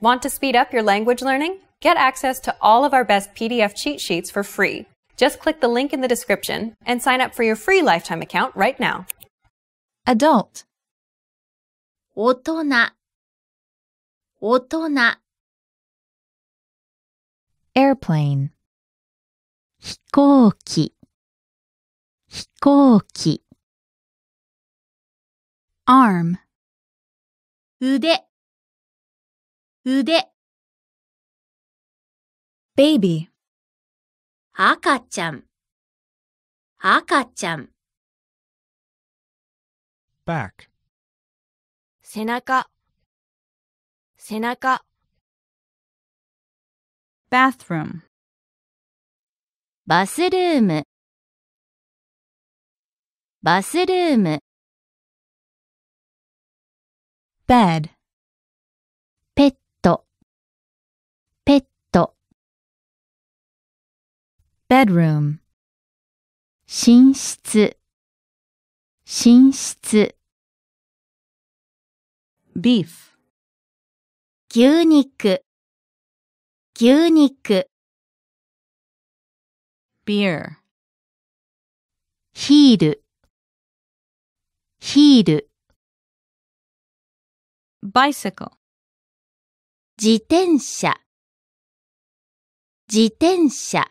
Want to speed up your language learning? Get access to all of our best PDF cheat sheets for free. Just click the link in the description and sign up for your free lifetime account right now. Adult 大人大人 airplane 飛行機飛行機 arm 腕腕 baby 赤ちゃん赤ちゃん back 背中背中 bathroom バスルームバスルーム bed bedroom 寝室寝室 beef 牛肉牛肉 beer ヒールヒール bicycle 自転車自転車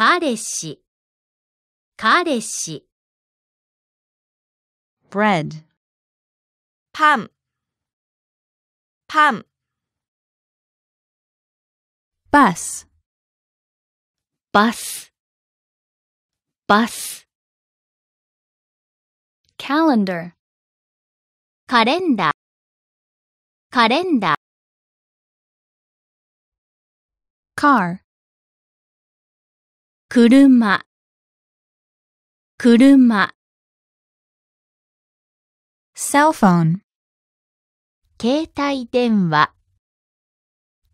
彼氏彼氏 bread pan. bus bus bus calendar calendar, calendar. car 車車 cell phone 携帯電話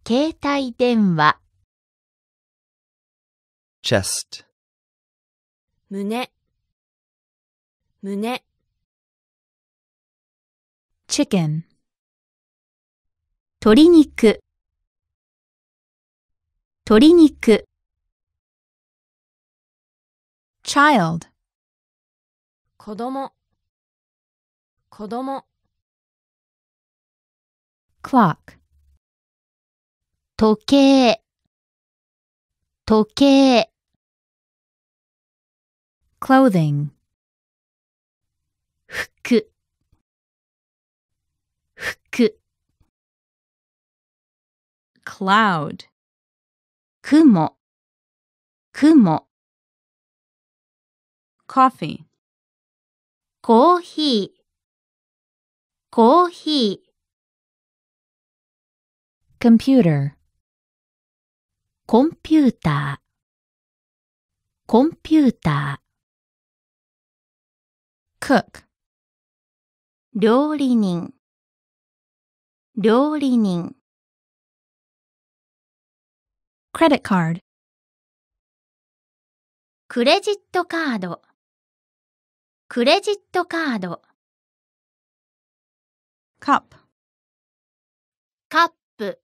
携帯電話 chest 胸胸 chicken 鶏肉鶏肉 child 子供子供 clock 時計時計 clothing 服服 cloud 雲雲 coffee コーヒーコーヒー computer コンピューターコンピューター cook 料理人料理人 credit card クレジットカードクレジットカードカップカップ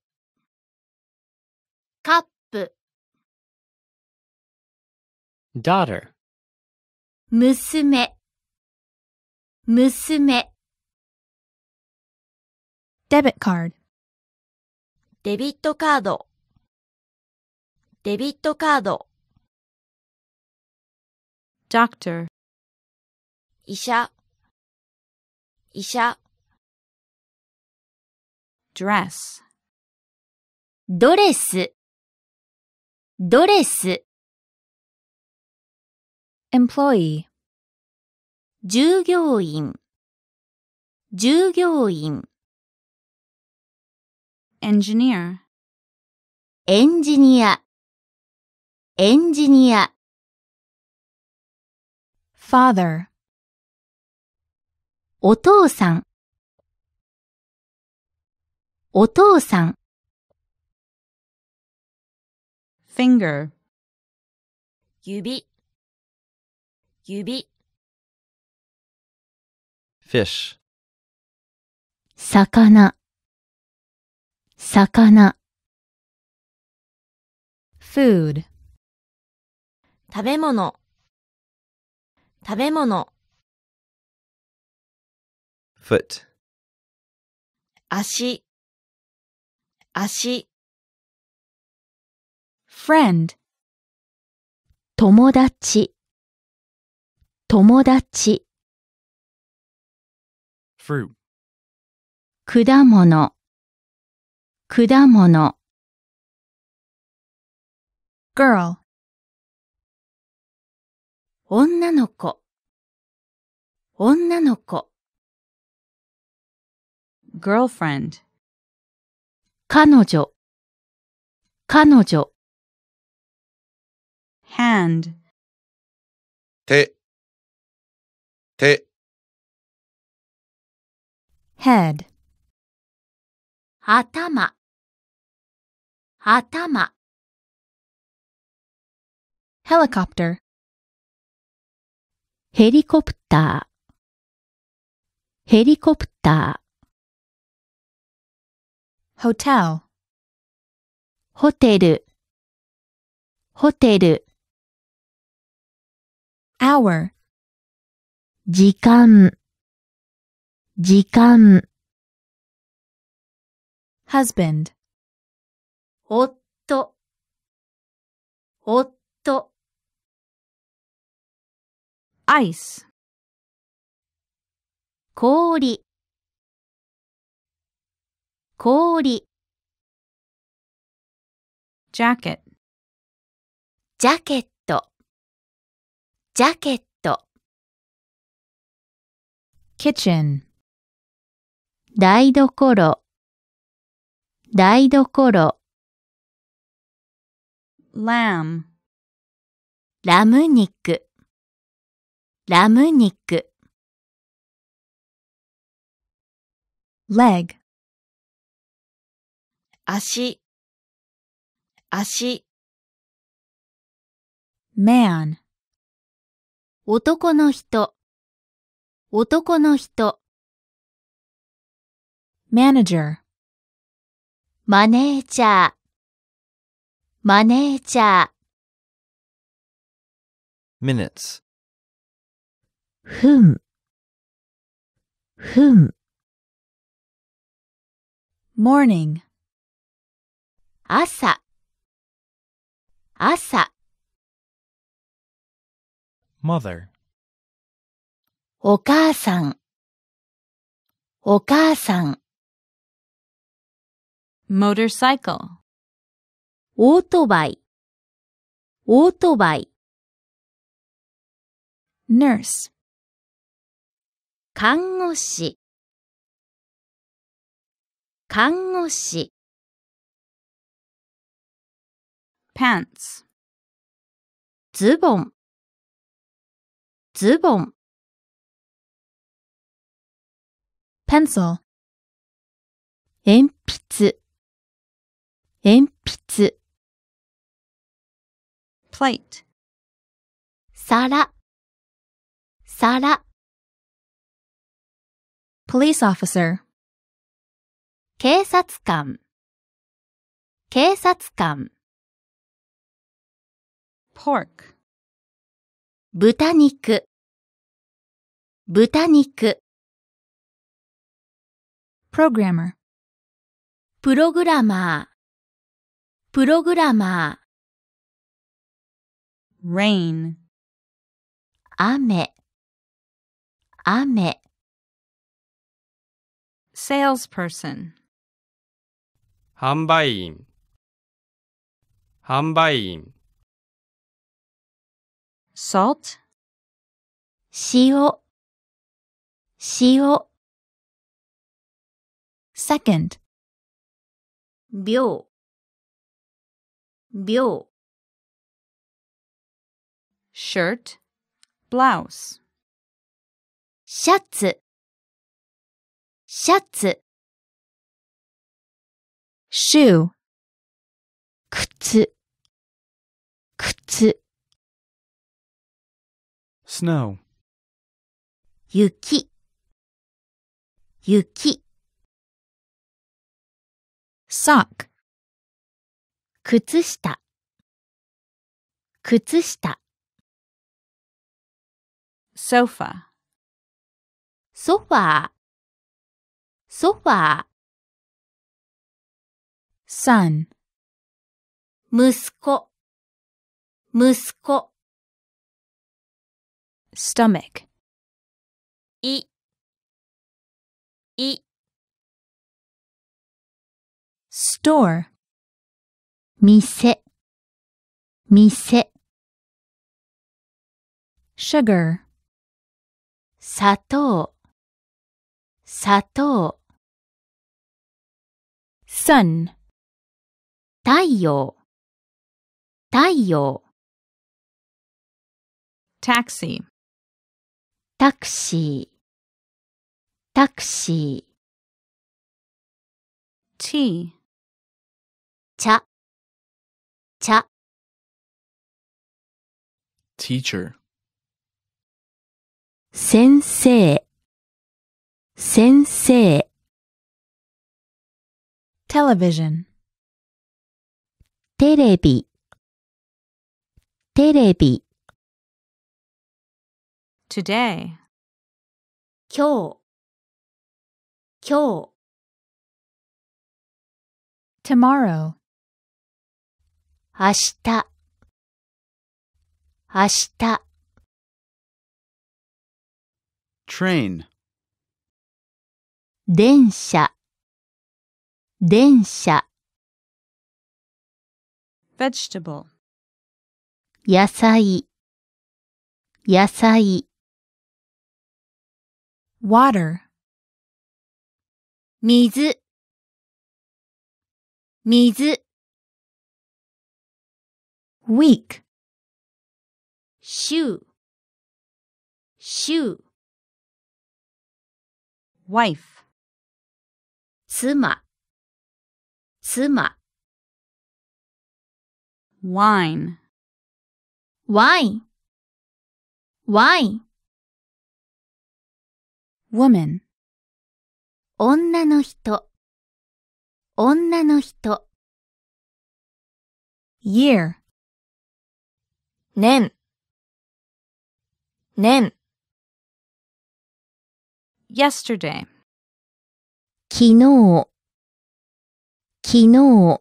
カップ daughter 娘娘デビットカード。デビットカードデビットカード doctor 医者医者 dress ドレスドレス employee 従業員従業員 engineer エンジニアエンジニア father お父さん、お父さん。finger, 指、指、fish, 魚、魚、food, 食べ物、食べ物。foot 足足 friend 友達友達 fruit 果物果物 girl 女の子女の子 girlfriend 彼女彼女 hand 手手 head 頭頭 helicopter ヘリコプターヘリコプター hotel ホテルホテル hour 時間時間 husband 夫夫 ice 氷氷 j a c k e ジャケットジャケットキッチン。台所台所 lamb ラム肉ラム肉 leg 足、足。man 男の人、男の人。manager マネージャー、マネージャー。minutes ふん、ふん。morning 朝朝 mother お母さんお母さん motorcycle オートバイオートバイ nurse 看護師看護師 pants ズボンズボン pencil 鉛筆鉛筆 plate 皿皿 police officer 警察官警察官 pork 豚肉豚肉 programmer プログラマープログラマー rain 雨雨 salesperson 販売員販売員 salt 塩塩 second 秒秒 shirt blouse シャツシャツ shoe 靴靴 snow 雪雪 sock 靴下靴下 sofa ソファーソファー s u n 息子息子 stomach. E. Store. Mise. Mise. Sugar. Sato. Sato. Sun. 太陽太陽 taxi タクシータクシー tea 茶茶 teacher 先生先生 television テレビテレビ today 今日今日 tomorrow 明日明日 train 電車電車 vegetable 野菜野菜 water 水水 weak 週週 wife 妻妻 wine wine wine woman 女の人女の人 year 年年 yesterday 昨日昨日